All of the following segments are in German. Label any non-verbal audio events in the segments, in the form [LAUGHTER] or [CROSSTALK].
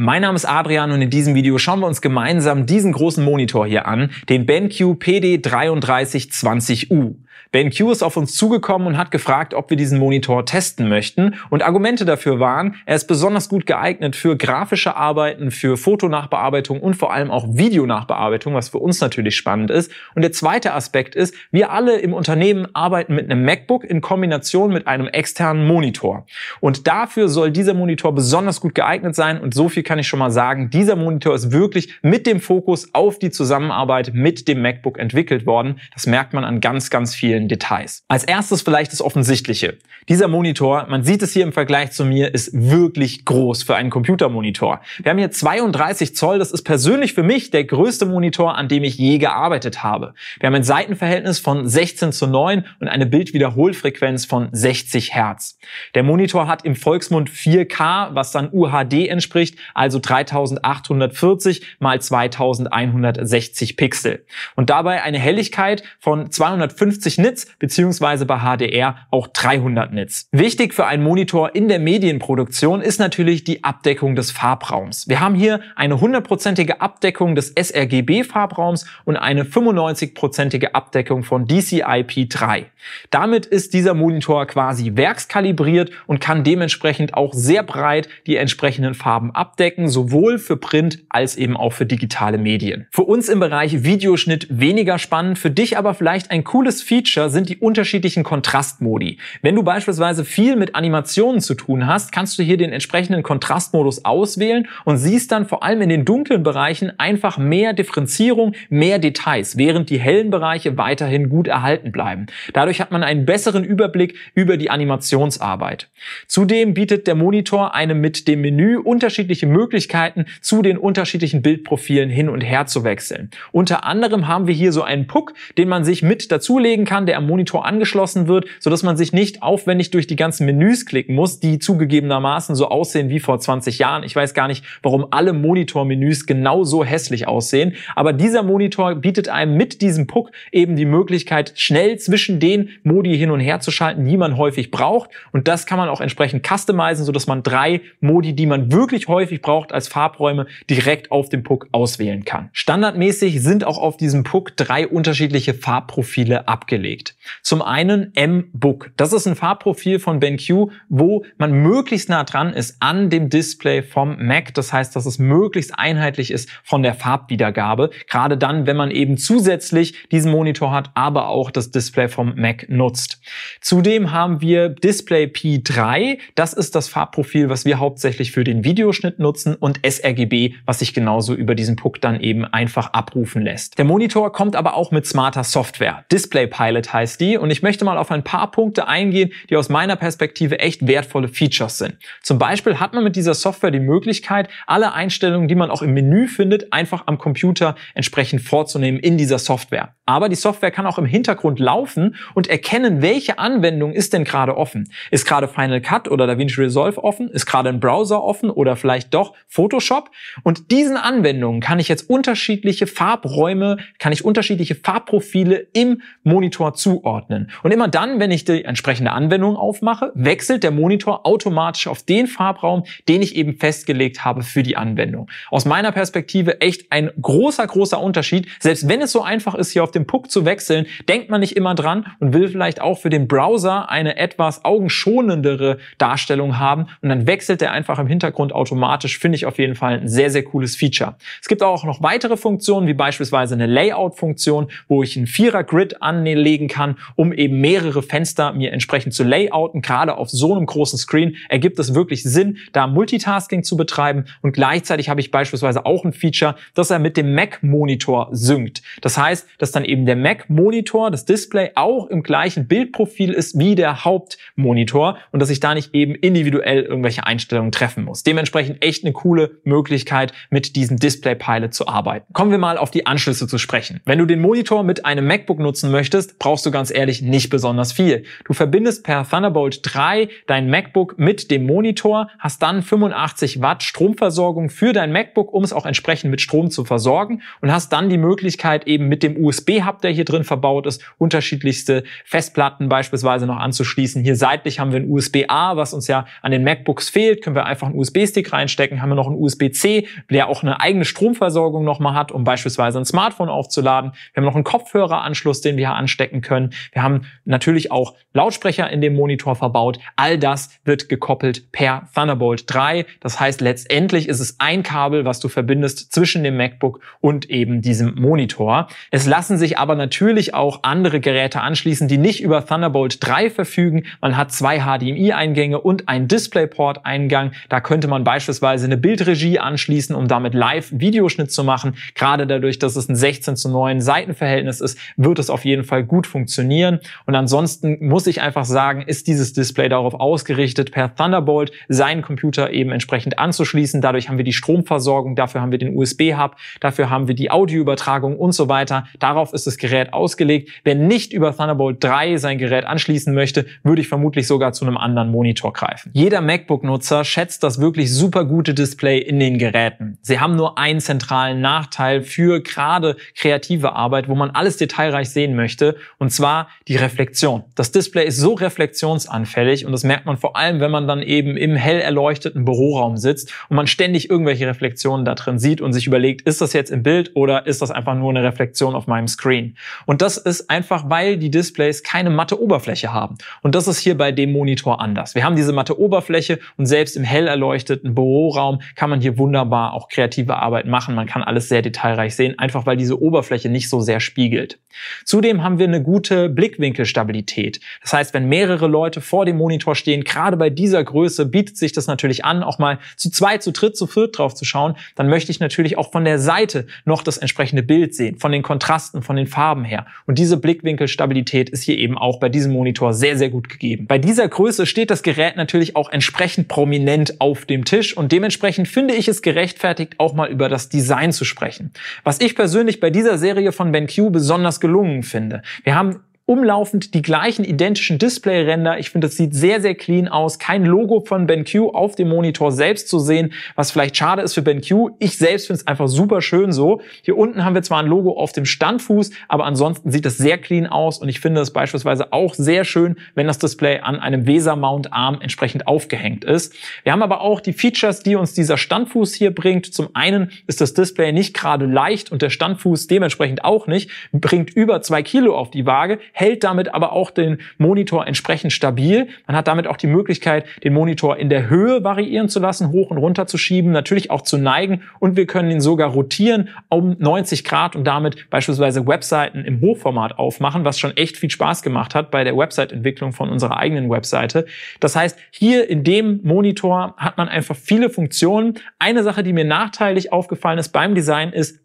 Mein Name ist Adrian und in diesem Video schauen wir uns gemeinsam diesen großen Monitor hier an, den BenQ PD3320U. BenQ ist auf uns zugekommen und hat gefragt, ob wir diesen Monitor testen möchten. Und Argumente dafür waren, er ist besonders gut geeignet für grafische Arbeiten, für Fotonachbearbeitung und vor allem auch Videonachbearbeitung, was für uns natürlich spannend ist. Und der zweite Aspekt ist, wir alle im Unternehmen arbeiten mit einem MacBook in Kombination mit einem externen Monitor. Und dafür soll dieser Monitor besonders gut geeignet sein. Und so viel kann ich schon mal sagen, dieser Monitor ist wirklich mit dem Fokus auf die Zusammenarbeit mit dem MacBook entwickelt worden. Das merkt man an ganz, ganz vielen vielen Details. Als erstes vielleicht das Offensichtliche. Dieser Monitor, man sieht es hier im Vergleich zu mir, ist wirklich groß für einen Computermonitor. Wir haben hier 32 Zoll, das ist persönlich für mich der größte Monitor, an dem ich je gearbeitet habe. Wir haben ein Seitenverhältnis von 16 zu 9 und eine Bildwiederholfrequenz von 60 Hertz. Der Monitor hat im Volksmund 4K, was dann UHD entspricht, also 3840 mal 2160 Pixel. Und dabei eine Helligkeit von 250 150 Nits beziehungsweise bei HDR auch 300 Nits. Wichtig für einen Monitor in der Medienproduktion ist natürlich die Abdeckung des Farbraums. Wir haben hier eine hundertprozentige Abdeckung des sRGB-Farbraums und eine 95-prozentige Abdeckung von DCI-P3. Damit ist dieser Monitor quasi werkskalibriert und kann dementsprechend auch sehr breit die entsprechenden Farben abdecken, sowohl für Print als eben auch für digitale Medien. Für uns im Bereich Videoschnitt weniger spannend, für dich aber vielleicht ein cooles Feature Feature sind die unterschiedlichen Kontrastmodi. Wenn du beispielsweise viel mit Animationen zu tun hast, kannst du hier den entsprechenden Kontrastmodus auswählen und siehst dann vor allem in den dunklen Bereichen einfach mehr Differenzierung, mehr Details, während die hellen Bereiche weiterhin gut erhalten bleiben. Dadurch hat man einen besseren Überblick über die Animationsarbeit. Zudem bietet der Monitor eine mit dem Menü unterschiedliche Möglichkeiten, zu den unterschiedlichen Bildprofilen hin und her zu wechseln. Unter anderem haben wir hier so einen Puck, den man sich mit dazulegen kann, der am Monitor angeschlossen wird, sodass man sich nicht aufwendig durch die ganzen Menüs klicken muss, die zugegebenermaßen so aussehen wie vor 20 Jahren. Ich weiß gar nicht, warum alle Monitormenüs genauso hässlich aussehen. Aber dieser Monitor bietet einem mit diesem Puck eben die Möglichkeit, schnell zwischen den Modi hin und her zu schalten, die man häufig braucht. Und das kann man auch entsprechend customizen, sodass man drei Modi, die man wirklich häufig braucht, als Farbräume direkt auf dem Puck auswählen kann. Standardmäßig sind auch auf diesem Puck drei unterschiedliche Farbprofile abgelegt festgelegt. Zum einen M-Book. Das ist ein Farbprofil von BenQ, wo man möglichst nah dran ist an dem Display vom Mac. Das heißt, dass es möglichst einheitlich ist von der Farbwiedergabe. Gerade dann, wenn man eben zusätzlich diesen Monitor hat, aber auch das Display vom Mac nutzt. Zudem haben wir Display P3. Das ist das Farbprofil, was wir hauptsächlich für den Videoschnitt nutzen und sRGB, was sich genauso über diesen Puck dann eben einfach abrufen lässt. Der Monitor kommt aber auch mit smarter Software. DisplayPipe Pilot heißt die und ich möchte mal auf ein paar Punkte eingehen, die aus meiner Perspektive echt wertvolle Features sind. Zum Beispiel hat man mit dieser Software die Möglichkeit, alle Einstellungen, die man auch im Menü findet, einfach am Computer entsprechend vorzunehmen in dieser Software. Aber die Software kann auch im Hintergrund laufen und erkennen, welche Anwendung ist denn gerade offen. Ist gerade Final Cut oder DaVinci Resolve offen? Ist gerade ein Browser offen oder vielleicht doch Photoshop? Und diesen Anwendungen kann ich jetzt unterschiedliche Farbräume, kann ich unterschiedliche Farbprofile im Monitor zuordnen. Und immer dann, wenn ich die entsprechende Anwendung aufmache, wechselt der Monitor automatisch auf den Farbraum, den ich eben festgelegt habe für die Anwendung. Aus meiner Perspektive echt ein großer, großer Unterschied. Selbst wenn es so einfach ist, hier auf dem dem Puck zu wechseln, denkt man nicht immer dran und will vielleicht auch für den Browser eine etwas augenschonendere Darstellung haben und dann wechselt er einfach im Hintergrund automatisch, finde ich auf jeden Fall ein sehr, sehr cooles Feature. Es gibt auch noch weitere Funktionen, wie beispielsweise eine Layout-Funktion, wo ich einen Vierer-Grid anlegen kann, um eben mehrere Fenster mir entsprechend zu layouten. Gerade auf so einem großen Screen ergibt es wirklich Sinn, da Multitasking zu betreiben und gleichzeitig habe ich beispielsweise auch ein Feature, dass er mit dem Mac-Monitor synkt. Das heißt, dass dann eben der Mac-Monitor, das Display, auch im gleichen Bildprofil ist wie der Hauptmonitor und dass ich da nicht eben individuell irgendwelche Einstellungen treffen muss. Dementsprechend echt eine coole Möglichkeit, mit diesem Display Pilot zu arbeiten. Kommen wir mal auf die Anschlüsse zu sprechen. Wenn du den Monitor mit einem MacBook nutzen möchtest, brauchst du ganz ehrlich nicht besonders viel. Du verbindest per Thunderbolt 3 dein MacBook mit dem Monitor, hast dann 85 Watt Stromversorgung für dein MacBook, um es auch entsprechend mit Strom zu versorgen und hast dann die Möglichkeit eben mit dem USB USB-Hub, der hier drin verbaut ist, unterschiedlichste Festplatten beispielsweise noch anzuschließen. Hier seitlich haben wir ein USB-A, was uns ja an den MacBooks fehlt, können wir einfach einen USB-Stick reinstecken, haben wir noch einen USB-C, der auch eine eigene Stromversorgung nochmal hat, um beispielsweise ein Smartphone aufzuladen. Wir haben noch einen Kopfhöreranschluss, den wir hier anstecken können. Wir haben natürlich auch Lautsprecher in dem Monitor verbaut. All das wird gekoppelt per Thunderbolt 3. Das heißt, letztendlich ist es ein Kabel, was du verbindest zwischen dem MacBook und eben diesem Monitor. Es lassen sich sich aber natürlich auch andere Geräte anschließen, die nicht über Thunderbolt 3 verfügen. Man hat zwei HDMI-Eingänge und einen DisplayPort-Eingang. Da könnte man beispielsweise eine Bildregie anschließen, um damit Live-Videoschnitt zu machen. Gerade dadurch, dass es ein 16 zu 9 Seitenverhältnis ist, wird es auf jeden Fall gut funktionieren. Und ansonsten muss ich einfach sagen, ist dieses Display darauf ausgerichtet, per Thunderbolt seinen Computer eben entsprechend anzuschließen. Dadurch haben wir die Stromversorgung, dafür haben wir den USB-Hub, dafür haben wir die Audioübertragung und so weiter. Darauf Darauf ist das Gerät ausgelegt. Wer nicht über Thunderbolt 3 sein Gerät anschließen möchte, würde ich vermutlich sogar zu einem anderen Monitor greifen. Jeder MacBook-Nutzer schätzt das wirklich super gute Display in den Geräten. Sie haben nur einen zentralen Nachteil für gerade kreative Arbeit, wo man alles detailreich sehen möchte, und zwar die Reflexion. Das Display ist so reflexionsanfällig und das merkt man vor allem, wenn man dann eben im hell erleuchteten Büroraum sitzt und man ständig irgendwelche Reflexionen da drin sieht und sich überlegt, ist das jetzt im Bild oder ist das einfach nur eine Reflexion auf meinem Screen? Screen. Und das ist einfach, weil die Displays keine matte Oberfläche haben. Und das ist hier bei dem Monitor anders. Wir haben diese matte Oberfläche und selbst im hell erleuchteten Büroraum kann man hier wunderbar auch kreative Arbeit machen. Man kann alles sehr detailreich sehen, einfach weil diese Oberfläche nicht so sehr spiegelt. Zudem haben wir eine gute Blickwinkelstabilität. Das heißt, wenn mehrere Leute vor dem Monitor stehen, gerade bei dieser Größe bietet sich das natürlich an, auch mal zu zweit, zu dritt, zu viert drauf zu schauen, dann möchte ich natürlich auch von der Seite noch das entsprechende Bild sehen, von den Kontrasten, von den Farben her. Und diese Blickwinkelstabilität ist hier eben auch bei diesem Monitor sehr, sehr gut gegeben. Bei dieser Größe steht das Gerät natürlich auch entsprechend prominent auf dem Tisch und dementsprechend finde ich es gerechtfertigt, auch mal über das Design zu sprechen. Was ich persönlich bei dieser Serie von BenQ besonders gelungen finde. Wir haben umlaufend die gleichen identischen Display-Ränder. Ich finde, das sieht sehr, sehr clean aus. Kein Logo von BenQ auf dem Monitor selbst zu sehen, was vielleicht schade ist für BenQ. Ich selbst finde es einfach super schön so. Hier unten haben wir zwar ein Logo auf dem Standfuß, aber ansonsten sieht es sehr clean aus und ich finde es beispielsweise auch sehr schön, wenn das Display an einem Weser-Mount-Arm entsprechend aufgehängt ist. Wir haben aber auch die Features, die uns dieser Standfuß hier bringt. Zum einen ist das Display nicht gerade leicht und der Standfuß dementsprechend auch nicht, bringt über zwei Kilo auf die Waage, hält damit aber auch den Monitor entsprechend stabil. Man hat damit auch die Möglichkeit, den Monitor in der Höhe variieren zu lassen, hoch und runter zu schieben, natürlich auch zu neigen und wir können ihn sogar rotieren um 90 Grad und damit beispielsweise Webseiten im Hochformat aufmachen, was schon echt viel Spaß gemacht hat bei der Website-Entwicklung von unserer eigenen Webseite. Das heißt, hier in dem Monitor hat man einfach viele Funktionen. Eine Sache, die mir nachteilig aufgefallen ist beim Design, ist,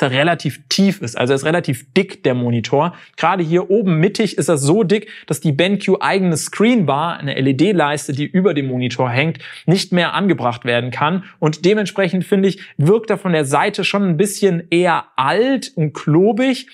dass er relativ tief ist. Also er ist relativ dick, der Monitor. Gerade hier oben mittig ist er so dick, dass die BenQ eigene Screenbar, eine LED-Leiste, die über dem Monitor hängt, nicht mehr angebracht werden kann. Und dementsprechend, finde ich, wirkt er von der Seite schon ein bisschen eher alt und klobig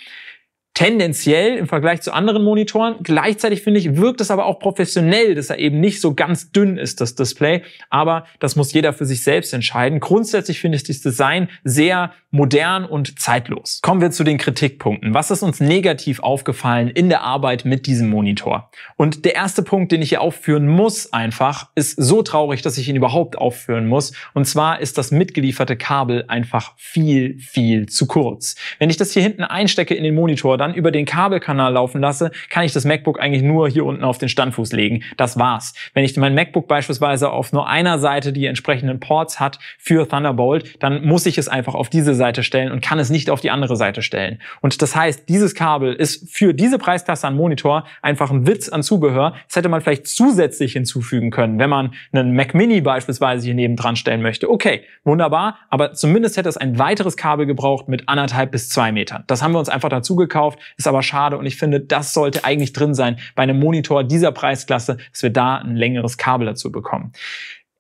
tendenziell im Vergleich zu anderen Monitoren. Gleichzeitig finde ich, wirkt es aber auch professionell, dass er eben nicht so ganz dünn ist, das Display. Aber das muss jeder für sich selbst entscheiden. Grundsätzlich finde ich das Design sehr modern und zeitlos. Kommen wir zu den Kritikpunkten. Was ist uns negativ aufgefallen in der Arbeit mit diesem Monitor? Und der erste Punkt, den ich hier aufführen muss einfach, ist so traurig, dass ich ihn überhaupt aufführen muss. Und zwar ist das mitgelieferte Kabel einfach viel, viel zu kurz. Wenn ich das hier hinten einstecke in den Monitor, dann über den Kabelkanal laufen lasse, kann ich das MacBook eigentlich nur hier unten auf den Standfuß legen. Das war's. Wenn ich mein MacBook beispielsweise auf nur einer Seite die entsprechenden Ports hat für Thunderbolt, dann muss ich es einfach auf diese Seite Seite stellen und kann es nicht auf die andere Seite stellen. Und das heißt, dieses Kabel ist für diese Preisklasse an Monitor einfach ein Witz an Zubehör. Das hätte man vielleicht zusätzlich hinzufügen können, wenn man einen Mac Mini beispielsweise hier neben dran stellen möchte. Okay, wunderbar, aber zumindest hätte es ein weiteres Kabel gebraucht mit anderthalb bis zwei Metern. Das haben wir uns einfach dazu gekauft, ist aber schade und ich finde, das sollte eigentlich drin sein bei einem Monitor dieser Preisklasse, dass wir da ein längeres Kabel dazu bekommen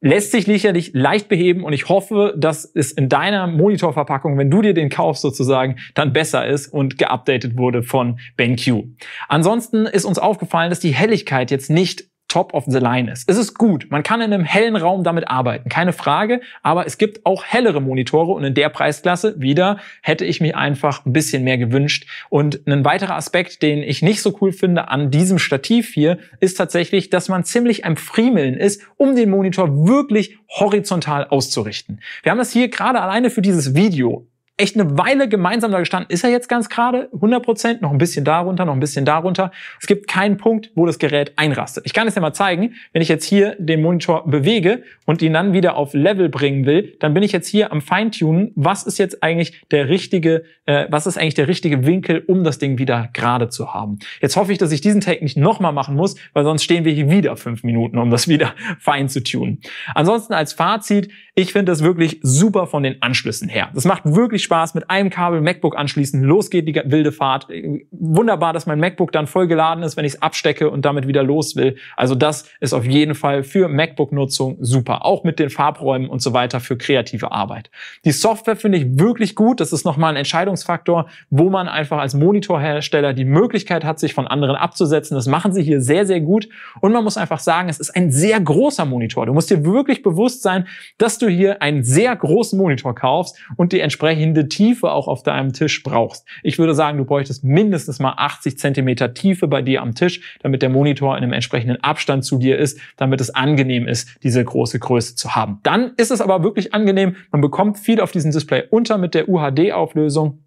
lässt sich sicherlich leicht beheben und ich hoffe, dass es in deiner Monitorverpackung, wenn du dir den kaufst sozusagen, dann besser ist und geupdatet wurde von BenQ. Ansonsten ist uns aufgefallen, dass die Helligkeit jetzt nicht top of the line ist. Es ist gut. Man kann in einem hellen Raum damit arbeiten. Keine Frage. Aber es gibt auch hellere Monitore und in der Preisklasse wieder hätte ich mir einfach ein bisschen mehr gewünscht. Und ein weiterer Aspekt, den ich nicht so cool finde an diesem Stativ hier, ist tatsächlich, dass man ziemlich am Friemeln ist, um den Monitor wirklich horizontal auszurichten. Wir haben das hier gerade alleine für dieses Video echt eine Weile gemeinsam da gestanden. Ist er jetzt ganz gerade? 100 Prozent? Noch ein bisschen darunter, noch ein bisschen darunter. Es gibt keinen Punkt, wo das Gerät einrastet. Ich kann es dir mal zeigen. Wenn ich jetzt hier den Monitor bewege und ihn dann wieder auf Level bringen will, dann bin ich jetzt hier am Feintunen. Was ist jetzt eigentlich der richtige, äh, was ist eigentlich der richtige Winkel, um das Ding wieder gerade zu haben? Jetzt hoffe ich, dass ich diesen Take nicht nochmal machen muss, weil sonst stehen wir hier wieder fünf Minuten, um das wieder [LAUGHS] fein zu tunen. Ansonsten als Fazit, ich finde das wirklich super von den Anschlüssen her. Das macht wirklich Spaß. Mit einem Kabel MacBook anschließen. Los geht die wilde Fahrt. Wunderbar, dass mein MacBook dann voll geladen ist, wenn ich es abstecke und damit wieder los will. Also das ist auf jeden Fall für MacBook-Nutzung super. Auch mit den Farbräumen und so weiter für kreative Arbeit. Die Software finde ich wirklich gut. Das ist nochmal ein Entscheidungsfaktor, wo man einfach als Monitorhersteller die Möglichkeit hat, sich von anderen abzusetzen. Das machen sie hier sehr, sehr gut. Und man muss einfach sagen, es ist ein sehr großer Monitor. Du musst dir wirklich bewusst sein, dass du du hier einen sehr großen Monitor kaufst und die entsprechende Tiefe auch auf deinem Tisch brauchst. Ich würde sagen, du bräuchtest mindestens mal 80 Zentimeter Tiefe bei dir am Tisch, damit der Monitor in einem entsprechenden Abstand zu dir ist, damit es angenehm ist, diese große Größe zu haben. Dann ist es aber wirklich angenehm. Man bekommt viel auf diesem Display unter mit der UHD-Auflösung.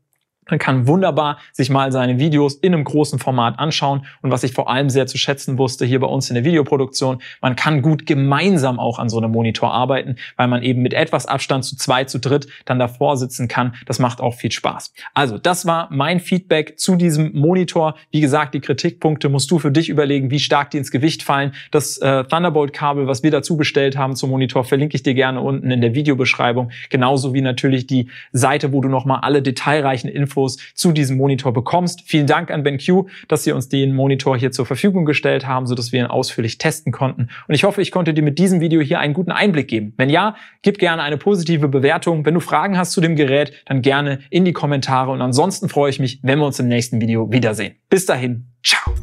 Man kann wunderbar sich mal seine Videos in einem großen Format anschauen und was ich vor allem sehr zu schätzen wusste hier bei uns in der Videoproduktion, man kann gut gemeinsam auch an so einem Monitor arbeiten, weil man eben mit etwas Abstand zu zwei, zu dritt dann davor sitzen kann. Das macht auch viel Spaß. Also das war mein Feedback zu diesem Monitor. Wie gesagt, die Kritikpunkte musst du für dich überlegen, wie stark die ins Gewicht fallen. Das äh, Thunderbolt-Kabel, was wir dazu bestellt haben zum Monitor, verlinke ich dir gerne unten in der Videobeschreibung, genauso wie natürlich die Seite, wo du nochmal alle detailreichen Infos Infos zu diesem Monitor bekommst. Vielen Dank an BenQ, dass sie uns den Monitor hier zur Verfügung gestellt haben, sodass wir ihn ausführlich testen konnten. Und ich hoffe, ich konnte dir mit diesem Video hier einen guten Einblick geben. Wenn ja, gib gerne eine positive Bewertung. Wenn du Fragen hast zu dem Gerät, dann gerne in die Kommentare. Und ansonsten freue ich mich, wenn wir uns im nächsten Video wiedersehen. Bis dahin, ciao!